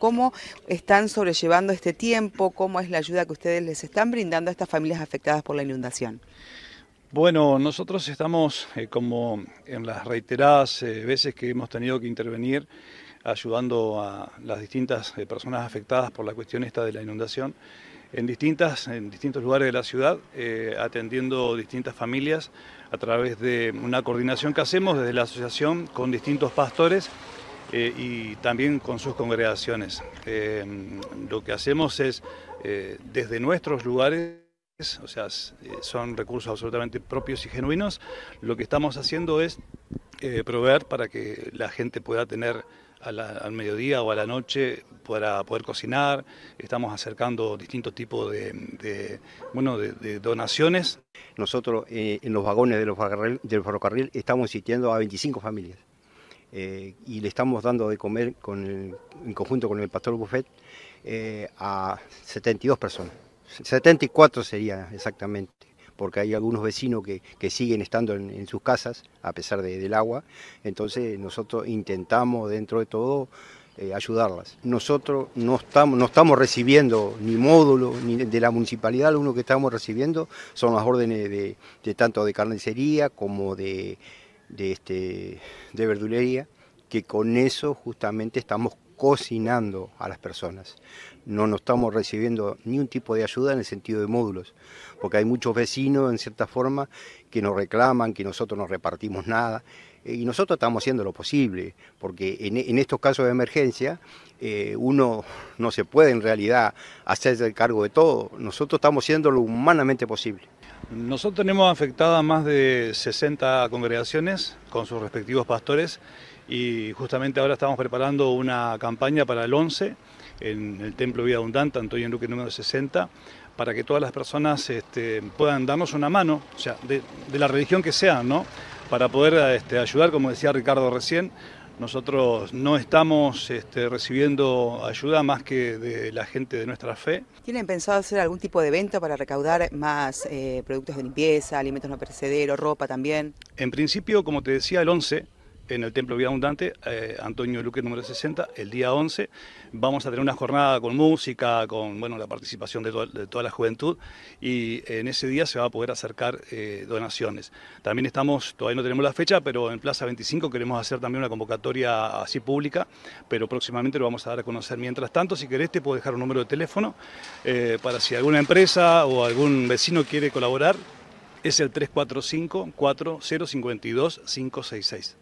cómo están sobrellevando este tiempo, cómo es la ayuda que ustedes les están brindando a estas familias afectadas por la inundación. Bueno, nosotros estamos, eh, como en las reiteradas eh, veces que hemos tenido que intervenir, ayudando a las distintas eh, personas afectadas por la cuestión esta de la inundación, en, distintas, en distintos lugares de la ciudad, atendiendo distintas familias a través de una coordinación que hacemos desde la asociación con distintos pastores eh, y también con sus congregaciones. Eh, lo que hacemos es, eh, desde nuestros lugares, o sea, son recursos absolutamente propios y genuinos, lo que estamos haciendo es proveer para que la gente pueda tener al mediodía o a la noche para poder cocinar. Estamos acercando distintos tipos de, bueno, de, donaciones. Nosotros en los vagones de los ferrocarril estamos asistiendo a 25 familias. Eh, y le estamos dando de comer en conjunto con el Pastor Buffet eh, a 72 personas. 74 sería exactamente, porque hay algunos vecinos que, siguen estando en, sus casas a pesar del agua, entonces nosotros intentamos dentro de todo eh, ayudarlas. Nosotros no estamos, no estamos recibiendo ni módulo ni de la municipalidad, lo único que estamos recibiendo son las órdenes de tanto de carnicería como de de, este, de verdulería, que con eso justamente estamos cocinando a las personas. No nos estamos recibiendo ni un tipo de ayuda en el sentido de módulos, porque hay muchos vecinos, en cierta forma, que nos reclaman, que nosotros no repartimos nada, eh, y nosotros estamos haciendo lo posible, porque en, estos casos de emergencia eh, uno no se puede en realidad hacerse cargo de todo, nosotros estamos haciendo lo humanamente posible. Nosotros tenemos afectadas más de 60 congregaciones con sus respectivos pastores y justamente ahora estamos preparando una campaña para el 11 en el Templo Vida Abundante, Antonio Luque número 60, para que todas las personas este, puedan darnos una mano, o sea, de, la religión que sea, ¿no? Para poder este, ayudar, como decía Ricardo recién, nosotros no estamos este, recibiendo ayuda más que de la gente de nuestra fe. ¿Tienen pensado hacer algún tipo de evento para recaudar más eh, productos de limpieza, alimentos no perecederos, ropa también? En principio, como te decía, el 11 en el Templo Vida Abundante, eh, Antonio Luque número 60, el día 11. Vamos a tener una jornada con música, con bueno, la participación de, toda la juventud y en ese día se va a poder acercar eh, donaciones. También estamos, todavía no tenemos la fecha, pero en Plaza 25 queremos hacer también una convocatoria así pública, pero próximamente lo vamos a dar a conocer. Mientras tanto, si querés, te puedo dejar un número de teléfono eh, para si alguna empresa o algún vecino quiere colaborar, es el 345 4052 566.